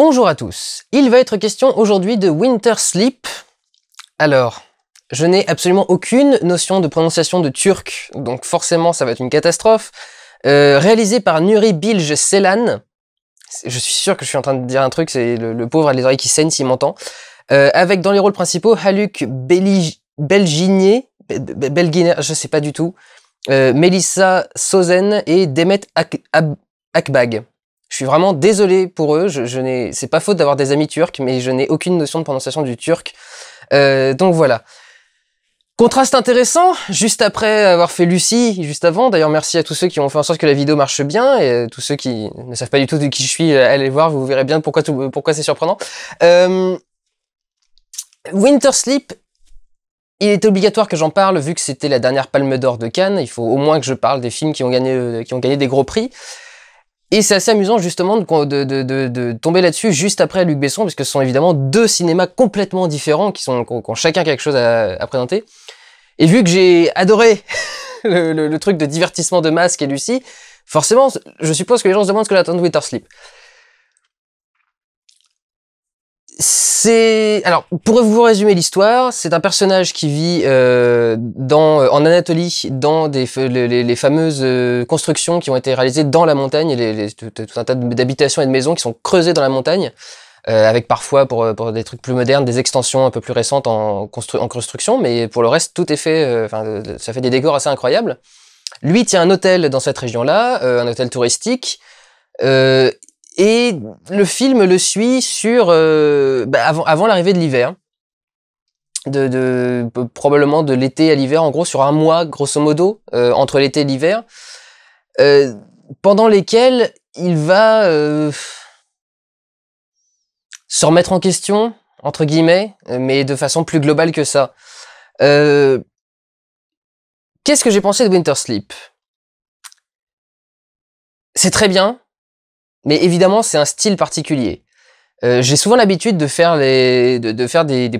Bonjour à tous. Il va être question aujourd'hui de Winter Sleep. Alors, je n'ai absolument aucune notion de prononciation de turc, donc forcément ça va être une catastrophe. Euh, réalisé par Nuri Bilge Selan. Je suis sûr que je suis en train de dire un truc, c'est le, pauvre a les oreilles qui saignent s'il m'entend. Euh, avec dans les rôles principaux Haluk Belginier, je sais pas du tout, euh, Melissa Sozen et Demet Akbag suis vraiment désolé pour eux. Je, n'ai, c'est pas faute d'avoir des amis turcs, mais je n'ai aucune notion de prononciation du turc. Euh, donc voilà. Contraste intéressant, juste après avoir fait Lucie, juste avant, d'ailleurs merci à tous ceux qui ont fait en sorte que la vidéo marche bien, et tous ceux qui ne savent pas du tout de qui je suis, euh, allez voir, vous verrez bien pourquoi, pourquoi c'est surprenant. Euh, Winter Sleep, il est obligatoire que j'en parle, vu que c'était la dernière Palme d'Or de Cannes, il faut au moins que je parle des films qui ont gagné, euh, qui ont gagné des gros prix. Et c'est assez amusant justement de, de, de, tomber là-dessus juste après Luc Besson, puisque ce sont évidemment deux cinémas complètement différents qui, sont, qui ont, chacun quelque chose à, présenter. Et vu que j'ai adoré le, truc de divertissement de Masque et Lucie, forcément, je suppose que les gens se demandent ce que de Winter Sleep c'est alors pour vous résumer l'histoire, c'est un personnage qui vit euh, dans euh, en Anatolie dans des les, les, fameuses euh, constructions qui ont été réalisées dans la montagne, les, les tout, un tas d'habitations et de maisons qui sont creusées dans la montagne. Euh, avec parfois pour, euh, pour, des trucs plus modernes des extensions un peu plus récentes en, en construction, mais pour le reste tout est fait, enfin ça fait des décors assez incroyables. Lui tient un hôtel dans cette région-là, un hôtel touristique. Et le film le suit sur euh, bah, avant, l'arrivée de l'hiver, probablement de l'été à l'hiver, en gros sur un mois grosso modo euh, entre l'été et l'hiver, euh, pendant lesquels il va se remettre en question entre guillemets, mais de façon plus globale que ça. Qu'est-ce que j'ai pensé de Wintersleep C'est très bien, mais évidemment, c'est un style particulier. Euh, j'ai souvent l'habitude de faire, des,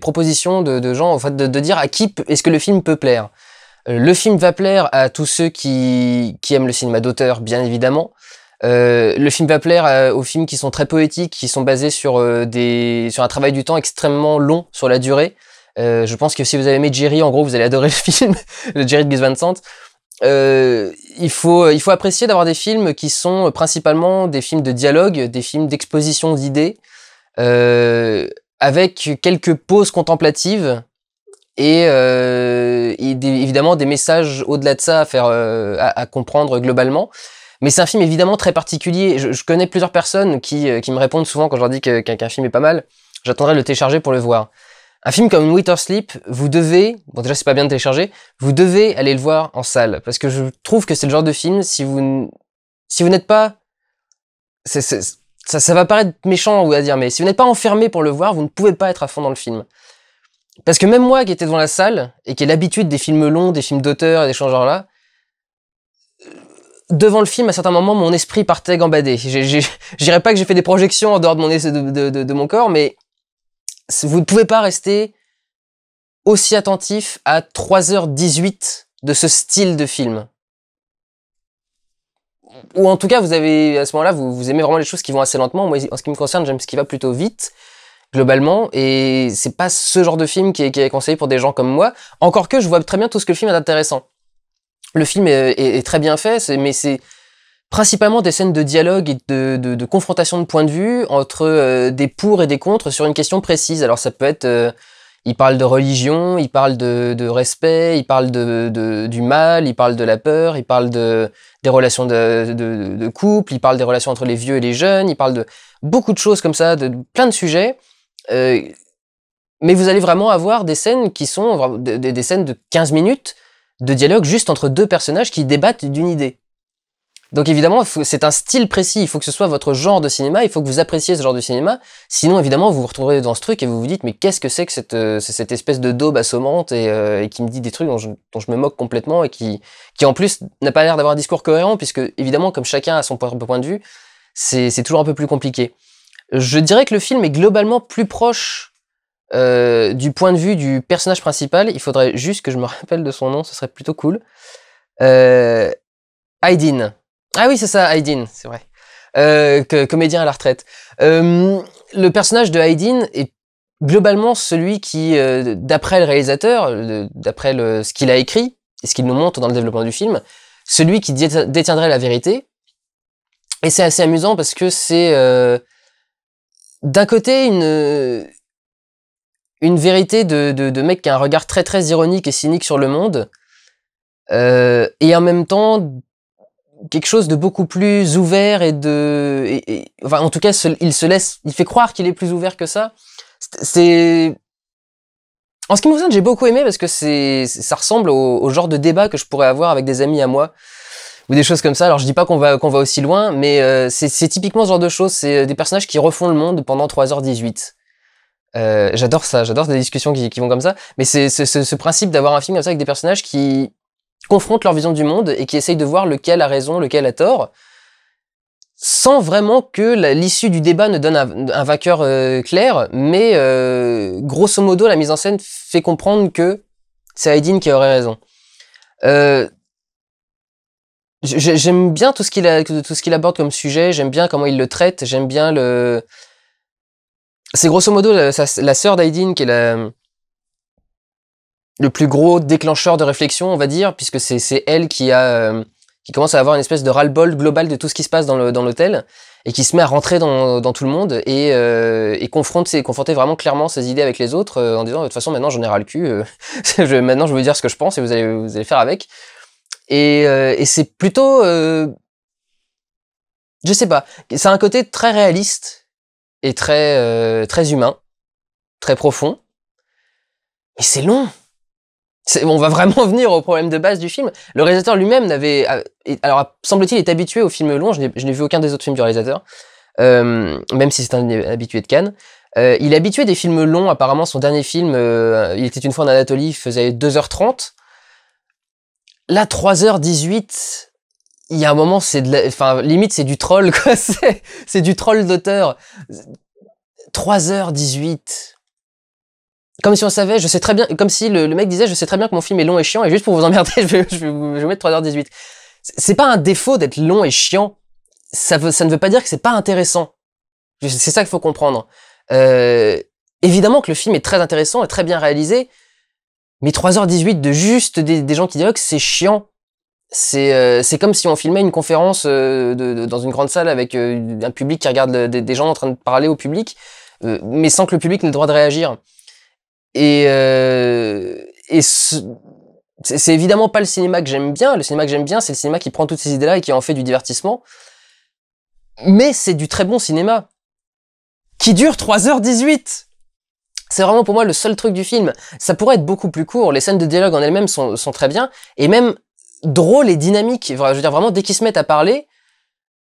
propositions de, gens, en fait, de, dire à qui est-ce que le film peut plaire. Euh, le film va plaire à tous ceux qui, aiment le cinéma d'auteur, bien évidemment. Euh, le film va plaire aux films qui sont très poétiques, qui sont basés sur, sur un travail du temps extrêmement long sur la durée. je pense que si vous avez aimé Jerry, en gros, vous allez adorer le film, le Jerry de Gus Sant. Euh, il, faut, euh, il faut apprécier d'avoir des films qui sont principalement des films de dialogue, des films d'exposition d'idées, euh, avec quelques pauses contemplatives et, évidemment des messages au-delà de ça à faire à, comprendre globalement. Mais c'est un film évidemment très particulier. Je, connais plusieurs personnes qui, me répondent souvent quand je leur dis qu'un film est pas mal. J'attendrai de le télécharger pour le voir. Un film comme Winter Sleep, vous devez, bon déjà c'est pas bien de télécharger, vous devez aller le voir en salle parce que je trouve que c'est le genre de film si vous si vous n'êtes pas ça, ça va paraître méchant ou à dire mais si vous n'êtes pas enfermé pour le voir, vous ne pouvez pas être à fond dans le film. Parce que même moi qui étais devant la salle et qui ai l'habitude des films longs, des films d'auteur et des choses genre là, euh, devant le film, à certains moments, mon esprit partait gambader. J'irai pas que j'ai fait des projections en dehors de mon, de, de, de mon corps, mais vous ne pouvez pas rester aussi attentif à 3h18 de ce style de film. Ou en tout cas, vous avez, à ce moment-là, vous, vous aimez vraiment les choses qui vont assez lentement. Moi, en ce qui me concerne, j'aime ce qui va plutôt vite globalement et c'est pas ce genre de film qui est, conseillé pour des gens comme moi encore que je vois très bien tout ce que le film est d'intéressant. le film est très bien fait mais c'est principalement des scènes de dialogue et de, confrontation de points de vue entre euh, des pour et des contre sur une question précise. Alors ça peut être, euh, il parle de religion, il parle de, respect, il parle de, du mal, il parle de la peur, il parle de, des relations de, couple, il parle des relations entre les vieux et les jeunes, il parle de beaucoup de choses comme ça, de plein de sujets. Euh, mais vous allez vraiment avoir des scènes qui sont des, des scènes de 15 minutes de dialogue juste entre deux personnages qui débattent d'une idée. Donc évidemment, c'est un style précis, il faut que ce soit votre genre de cinéma, il faut que vous appréciez ce genre de cinéma, sinon évidemment vous vous retrouverez dans ce truc et vous vous dites mais qu'est-ce que c'est que cette, euh, espèce de daube assommante euh, et, qui me dit des trucs dont je, me moque complètement et qui, qui en plus n'a pas l'air d'avoir un discours cohérent puisque évidemment comme chacun a son propre point de vue, c'est toujours un peu plus compliqué. Je dirais que le film est globalement plus proche euh, du point de vue du personnage principal, il faudrait juste que je me rappelle de son nom, ce serait plutôt cool. Euh, Aydin, ah oui, c'est ça, Aydin, c'est vrai. Euh, que, comédien à la retraite. Euh, le personnage de Aydin est globalement celui qui, euh, d'après le réalisateur, d'après ce qu'il a écrit et ce qu'il nous montre dans le développement du film, celui qui détiendrait la vérité. Et c'est assez amusant parce que c'est d'un côté une une vérité de, de, mec qui a un regard très très ironique et cynique sur le monde, et en même temps quelque chose de beaucoup plus ouvert et de, enfin, en tout cas, il se laisse, il fait croire qu'il est plus ouvert que ça. C'est, en ce qui me concerne, j'ai beaucoup aimé parce que c'est, ça ressemble au, genre de débat que je pourrais avoir avec des amis à moi ou des choses comme ça. Alors je dis pas qu'on va qu'on va aussi loin, mais euh, c'est typiquement ce genre de choses. C'est euh, des personnages qui refont le monde pendant 3h18. Euh, j'adore ça, j'adore des discussions qui, vont comme ça. Mais c'est ce principe d'avoir un film comme ça avec des personnages qui confrontent leur vision du monde et qui essayent de voir lequel a raison, lequel a tort, sans vraiment que l'issue du débat ne donne un, vainqueur euh, clair, mais euh, grosso modo, la mise en scène fait comprendre que c'est Aydin qui aurait raison. Euh, j'aime bien tout ce qu'il tout aborde comme sujet, j'aime bien comment il le traite, j'aime bien le. C'est grosso modo la, la sœur d'Aydin qui est la, le plus gros déclencheur de réflexion, on va dire, puisque c'est elle qui a euh, qui commence à avoir une espèce de ras-le-bol global de tout ce qui se passe dans l'hôtel et qui se met à rentrer dans, dans tout le monde et, euh, et confronte ses, confronter vraiment clairement ses idées avec les autres euh, en disant de toute façon maintenant j'en ai ras le cul, maintenant je vais vous dire ce que je pense et vous allez, vous allez faire avec. Et, et c'est plutôt... je sais pas, c'est un côté très réaliste et très, très humain, très profond. Mais c'est long on va vraiment venir au problème de base du film. Le réalisateur lui-même n'avait, euh, alors semble-t-il, est habitué aux films longs. Je n'ai vu aucun des autres films du réalisateur, euh, même si c'est un habitué de Cannes. Euh, il est habitué des films longs. Apparemment, son dernier film, il était une fois en Anatolie, faisait 2h30. Là, 3h18. Il y a un moment, c'est de enfin, limite, c'est du troll, quoi. C'est du troll d'auteur. 3h18 comme si on savait, je sais très bien, comme si le, mec disait, je sais très bien que mon film est long et chiant, et juste pour vous emmerder, je vais, je vais, vous, mettre 3h18. C'est pas un défaut d'être long et chiant. Ça, ça ne veut pas dire que c'est pas intéressant. C'est ça qu'il faut comprendre. Euh, évidemment que le film est très intéressant et très bien réalisé, mais 3h18 de juste des, gens qui dialoguent, oh, c'est chiant. Euh, c'est comme si on filmait une conférence euh, de, dans une grande salle avec un public qui regarde des, gens en train de parler au public, mais sans que le public n'ait le droit de réagir. Et, euh, c'est évidemment pas le cinéma que j'aime bien. Le cinéma que j'aime bien, c'est le cinéma qui prend toutes ces idées-là et qui en fait du divertissement. Mais c'est du très bon cinéma. Qui dure 3h18 c'est vraiment pour moi le seul truc du film. Ça pourrait être beaucoup plus court. Les scènes de dialogue en elles-mêmes sont, très bien et même drôles et dynamiques. Je veux dire vraiment dès qu'ils se mettent à parler,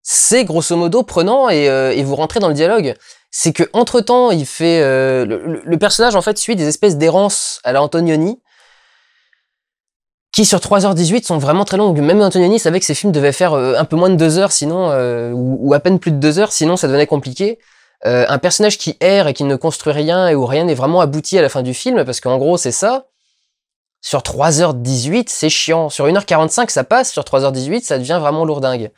c'est grosso modo prenant et, euh, vous rentrez dans le dialogue c'est que temps, il fait euh, le, personnage en fait suit des espèces d'errances à la Antonioni qui sur 3h18 sont vraiment très longues. Même Antonioni savait que ses films devaient faire euh, un peu moins de 2 heures sinon euh, ou, à peine plus de 2 heures sinon ça devenait compliqué. un personnage qui erre et qui ne construit rien et où rien n'est vraiment abouti à la fin du film parce qu'en gros, c'est ça. Sur 3h18, c'est chiant. Sur 1h45, ça passe, sur 3h18, ça devient vraiment lourdingue.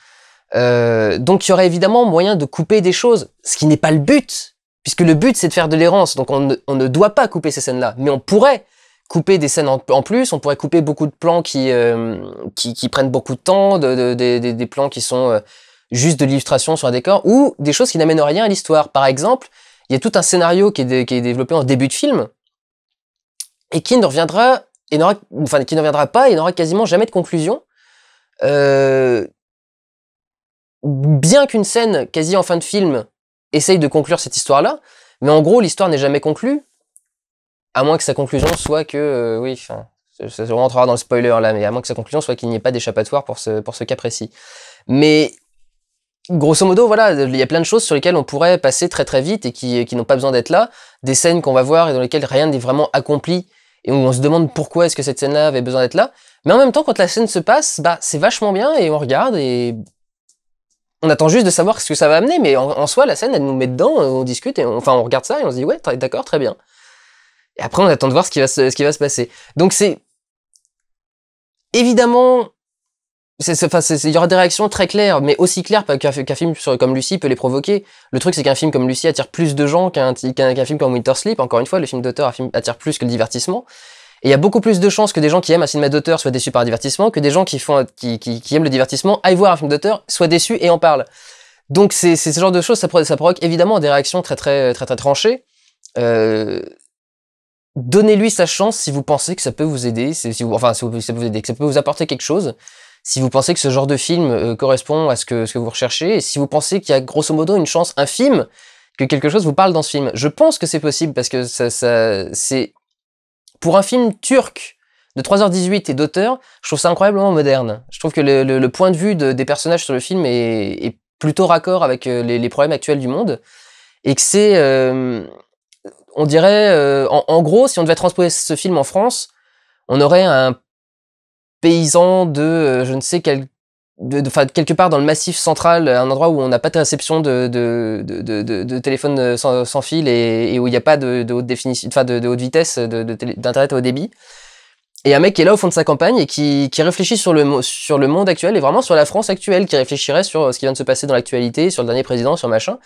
Euh, donc il y aurait évidemment moyen de couper des choses, ce qui n'est pas le but, puisque le but c'est de faire de l'errance, donc on ne, doit pas couper ces scènes-là, mais on pourrait couper des scènes en, plus, on pourrait couper beaucoup de plans qui, euh, qui, prennent beaucoup de temps, de, des plans qui sont euh, juste de l'illustration sur un décor, ou des choses qui n'amènent rien à l'histoire. Par exemple, il y a tout un scénario qui est, développé en début de film, et qui ne reviendra, et enfin, qui ne reviendra pas et n'aura quasiment jamais de conclusion. Euh, bien qu'une scène quasi en fin de film essaye de conclure cette histoire-là, mais en gros, l'histoire n'est jamais conclue, à moins que sa conclusion soit que, euh, oui, ça rentrera dans le spoiler là, mais à moins que sa conclusion soit qu'il n'y ait pas d'échappatoire pour ce, pour ce cas précis. Mais grosso modo, voilà, il y a plein de choses sur lesquelles on pourrait passer très très vite et qui, n'ont pas besoin d'être là, des scènes qu'on va voir et dans lesquelles rien n'est vraiment accompli et où on se demande pourquoi est-ce que cette scène-là avait besoin d'être là. Mais en même temps, quand la scène se passe, bah c'est vachement bien et on regarde et on attend juste de savoir ce que ça va amener, mais en, soi, la scène, elle nous met dedans, on discute, et enfin, on regarde ça et on se dit, ouais, d'accord, très bien. Et après, on attend de voir ce qui va se, ce qui va se passer. Donc, c'est évidemment, il y aura des réactions très claires, mais aussi claires qu'un film comme Lucie peut les provoquer. Le truc, c'est qu'un film comme Lucie attire plus de gens qu'un film comme Winter Sleep. Encore une fois, le film d'auteur attire plus que le divertissement. Et il y a beaucoup plus de chances que des gens qui aiment un cinéma d'auteur soient déçus par un divertissement que des gens qui, font, qui, qui, qui aiment le divertissement aillent voir un film d'auteur, soient déçus et en parlent. Donc c'est ce genre de choses, ça, provoque, ça provoque évidemment des réactions très très très très, tranchées. Euh, Donnez-lui sa chance si vous pensez que ça peut vous aider, si vous, enfin si ça peut vous aider, que ça peut vous apporter quelque chose. Si vous pensez que ce genre de film euh, correspond à ce que, ce que vous recherchez, et si vous pensez qu'il y a grosso modo une chance infime que quelque chose vous parle dans ce film. Je pense que c'est possible parce que ça, ça c'est pour un film turc de 3h18 et d'auteur, je trouve ça incroyablement moderne. Je trouve que le, point de vue des personnages sur le film est, plutôt raccord avec euh, les, problèmes actuels du monde. Et que c'est. Euh, on dirait. Euh, en, gros, si on devait transposer ce film en France, on aurait un paysan de je ne sais quel de, quelque part dans le massif central, un endroit où on n'a pas de réception de, de, de téléphone euh, sans, fil et, et où il n'y a pas de, haute définition, de, haute vitesse d'internet à haut débit. Et un mec qui est là au fond de sa campagne et qui, qui, réfléchit sur le, sur le monde actuel et vraiment sur la France actuelle, qui réfléchirait sur euh, ce qui vient de se passer dans l'actualité, sur le dernier président, sur machin,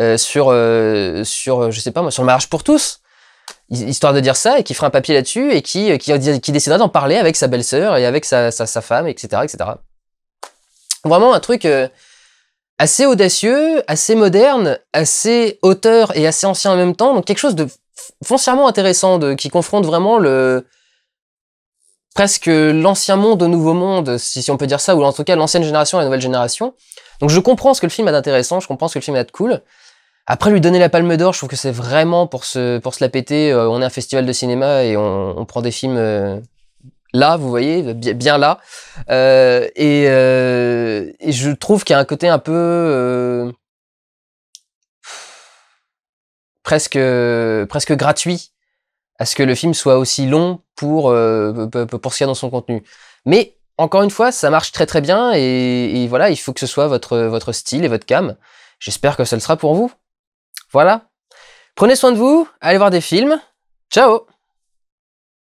euh, sur, euh, sur, euh, je sais pas moi, sur le mariage pour tous histoire de dire ça, et qui ferait un papier là-dessus, et qui, qui, qui décidera d'en parler avec sa belle-sœur et avec sa, sa, sa, femme, etc., etc. Vraiment un truc euh, assez audacieux, assez moderne, assez auteur et assez ancien en même temps. Donc quelque chose de foncièrement intéressant, de, qui confronte vraiment le presque l'ancien monde au nouveau monde, si, on peut dire ça, ou en tout cas l'ancienne génération et la nouvelle génération. Donc je comprends ce que le film a d'intéressant, je comprends ce que le film a de cool. Après lui donner la palme d'or, je trouve que c'est vraiment pour se, pour se la péter. Euh, on est un festival de cinéma et on, prend des films euh, là, vous voyez, bien là. Euh, euh, et, je trouve qu'il y a un côté un peu... Euh, presque, presque gratuit à ce que le film soit aussi long pour, pour ce qu'il y a dans son contenu. Mais encore une fois, ça marche très très bien et, et voilà, il faut que ce soit votre, votre style et votre cam. J'espère que ça le sera pour vous. Voilà. Prenez soin de vous, allez voir des films. Ciao